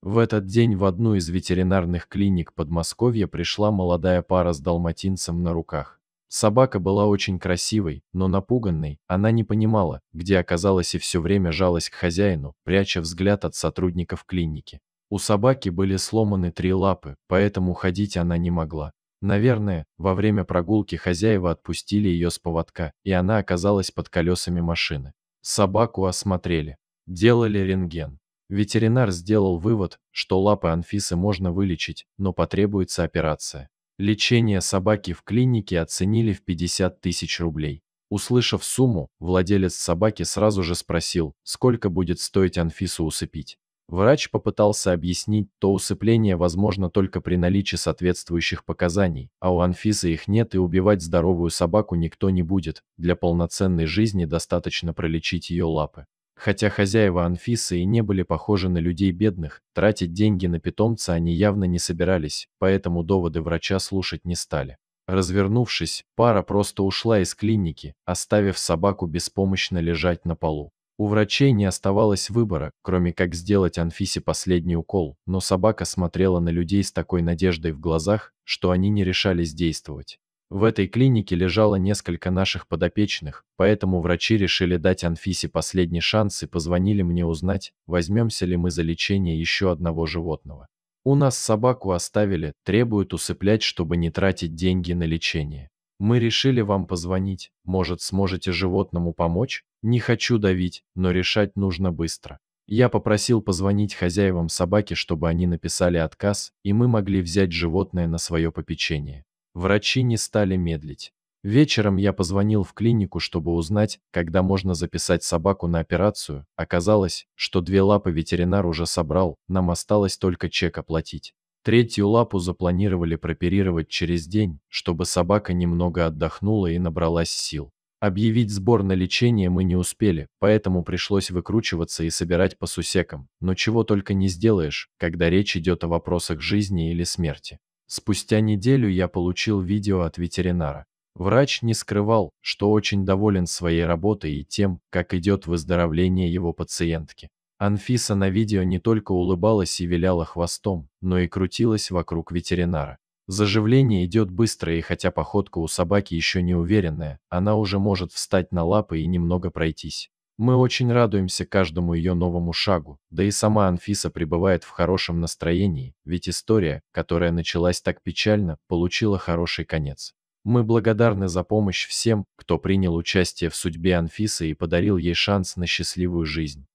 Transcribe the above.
В этот день в одну из ветеринарных клиник Подмосковья пришла молодая пара с далматинцем на руках. Собака была очень красивой, но напуганной, она не понимала, где оказалась и все время жалась к хозяину, пряча взгляд от сотрудников клиники. У собаки были сломаны три лапы, поэтому ходить она не могла. Наверное, во время прогулки хозяева отпустили ее с поводка, и она оказалась под колесами машины. Собаку осмотрели. Делали рентген. Ветеринар сделал вывод, что лапы Анфисы можно вылечить, но потребуется операция. Лечение собаки в клинике оценили в 50 тысяч рублей. Услышав сумму, владелец собаки сразу же спросил, сколько будет стоить Анфису усыпить. Врач попытался объяснить, то усыпление возможно только при наличии соответствующих показаний, а у Анфисы их нет и убивать здоровую собаку никто не будет, для полноценной жизни достаточно пролечить ее лапы. Хотя хозяева Анфисы и не были похожи на людей бедных, тратить деньги на питомца они явно не собирались, поэтому доводы врача слушать не стали. Развернувшись, пара просто ушла из клиники, оставив собаку беспомощно лежать на полу. У врачей не оставалось выбора, кроме как сделать Анфисе последний укол, но собака смотрела на людей с такой надеждой в глазах, что они не решались действовать. В этой клинике лежало несколько наших подопечных, поэтому врачи решили дать Анфисе последний шанс и позвонили мне узнать, возьмемся ли мы за лечение еще одного животного. У нас собаку оставили, требуют усыплять, чтобы не тратить деньги на лечение. Мы решили вам позвонить, может сможете животному помочь? Не хочу давить, но решать нужно быстро. Я попросил позвонить хозяевам собаки, чтобы они написали отказ, и мы могли взять животное на свое попечение. Врачи не стали медлить. Вечером я позвонил в клинику, чтобы узнать, когда можно записать собаку на операцию. Оказалось, что две лапы ветеринар уже собрал, нам осталось только чек оплатить. Третью лапу запланировали проперировать через день, чтобы собака немного отдохнула и набралась сил. Объявить сбор на лечение мы не успели, поэтому пришлось выкручиваться и собирать по сусекам, но чего только не сделаешь, когда речь идет о вопросах жизни или смерти. Спустя неделю я получил видео от ветеринара. Врач не скрывал, что очень доволен своей работой и тем, как идет выздоровление его пациентки. Анфиса на видео не только улыбалась и виляла хвостом, но и крутилась вокруг ветеринара. Заживление идет быстро, и хотя походка у собаки еще не уверенная, она уже может встать на лапы и немного пройтись. Мы очень радуемся каждому ее новому шагу, да и сама Анфиса пребывает в хорошем настроении, ведь история, которая началась так печально, получила хороший конец. Мы благодарны за помощь всем, кто принял участие в судьбе Анфисы и подарил ей шанс на счастливую жизнь.